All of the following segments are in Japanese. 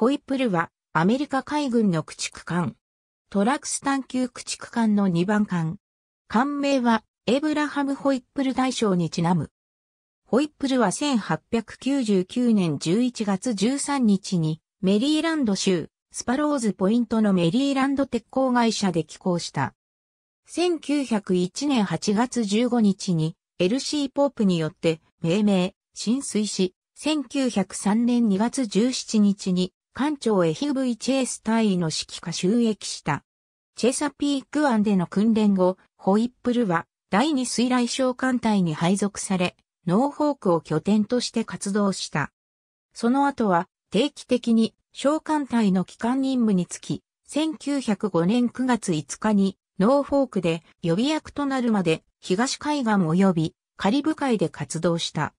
ホイップルはアメリカ海軍の駆逐艦。トラクス探求駆逐艦の2番艦。艦名はエブラハム・ホイップル大将にちなむ。ホイップルは1899年11月13日にメリーランド州スパローズポイントのメリーランド鉄鋼会社で寄港した。1901年8月15日に LC ポープによって命名、浸水し、1903年2月17日に艦長エヒュブイ・チェース隊員の指揮下収益した。チェサピーク湾での訓練後、ホイップルは第二水雷小艦隊に配属され、ノーホークを拠点として活動した。その後は定期的に小艦隊の機関任務につき、1905年9月5日にノーフォークで予備役となるまで東海岸及びカリブ海で活動した。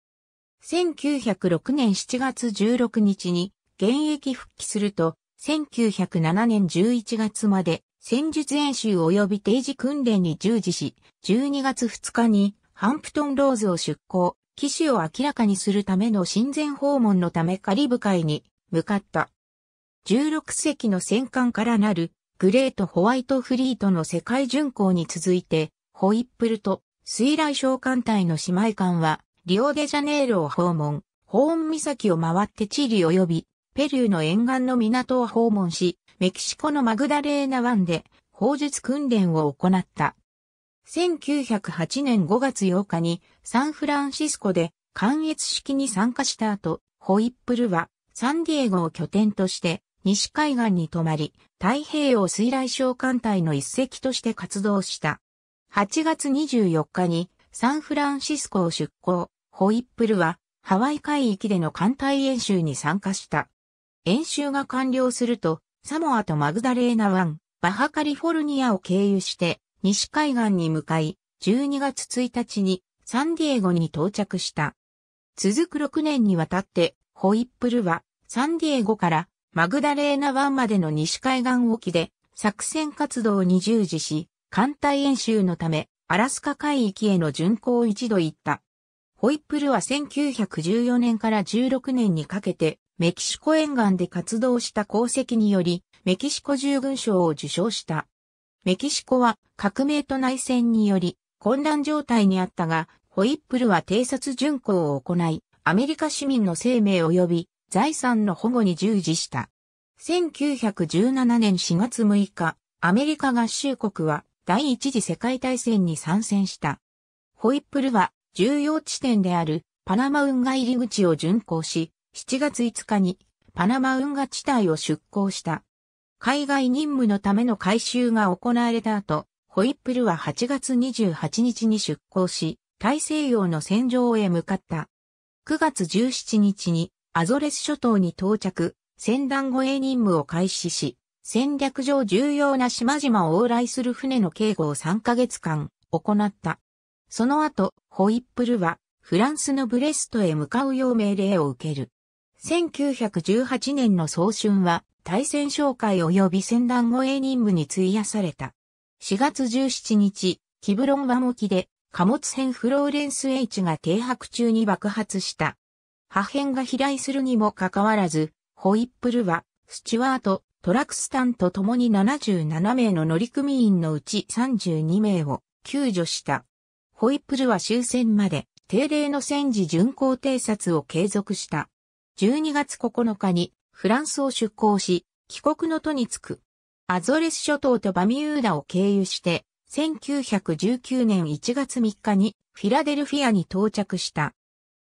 1906年7月16日に現役復帰すると、1907年11月まで戦術演習及び定時訓練に従事し、12月2日にハンプトンローズを出港、騎士を明らかにするための親善訪問のためカリブ海に向かった。16隻の戦艦からなるグレートホワイトフリートの世界巡航に続いて、ホイップルと水雷召喚隊の姉妹艦はリオデジャネイロを訪問、ホーン岬を回ってチリ及びペルーの沿岸の港を訪問し、メキシコのマグダレーナ湾で砲術訓練を行った。1908年5月8日にサンフランシスコで関越式に参加した後、ホイップルはサンディエゴを拠点として西海岸に泊まり、太平洋水雷召喚隊の一隻として活動した。8月24日にサンフランシスコを出港、ホイップルはハワイ海域での艦隊演習に参加した。演習が完了すると、サモアとマグダレーナ湾、バハカリフォルニアを経由して、西海岸に向かい、12月1日にサンディエゴに到着した。続く6年にわたって、ホイップルは、サンディエゴからマグダレーナ湾までの西海岸沖で、作戦活動に従事し、艦隊演習のため、アラスカ海域への巡航を一度行った。ホイップルは1914年から16年にかけて、メキシコ沿岸で活動した功績により、メキシコ従軍賞を受賞した。メキシコは革命と内戦により混乱状態にあったが、ホイップルは偵察巡航を行い、アメリカ市民の生命及び財産の保護に従事した。1917年4月6日、アメリカ合衆国は第一次世界大戦に参戦した。ホイップルは重要地点であるパナマ運河入り口を巡航し、7月5日にパナマ運河地帯を出港した。海外任務のための改修が行われた後、ホイップルは8月28日に出港し、大西洋の戦場へ向かった。9月17日にアゾレス諸島に到着、船団護衛任務を開始し、戦略上重要な島々を往来する船の警護を3ヶ月間行った。その後、ホイップルはフランスのブレストへ向かうよう命令を受ける。1918年の早春は、対戦紹介及び戦乱護衛任務に費やされた。4月17日、キブロン湾沖で貨物船フローレンス H が停泊中に爆発した。破片が飛来するにもかかわらず、ホイップルは、スチュワート、トラクスタンと共に77名の乗組員のうち32名を救助した。ホイップルは終戦まで定例の戦時巡航偵察を継続した。12月9日にフランスを出港し、帰国の途につく。アゾレス諸島とバミューダを経由して、1919年1月3日にフィラデルフィアに到着した。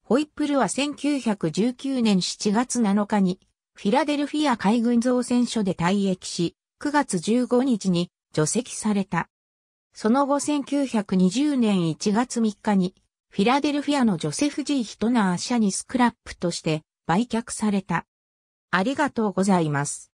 ホイップルは1919年7月7日にフィラデルフィア海軍造船所で退役し、9月15日に除籍された。その後1920年1月3日にフィラデルフィアのジョセフ・ジー・ヒトナー・社にスクラップとして売却された。ありがとうございます。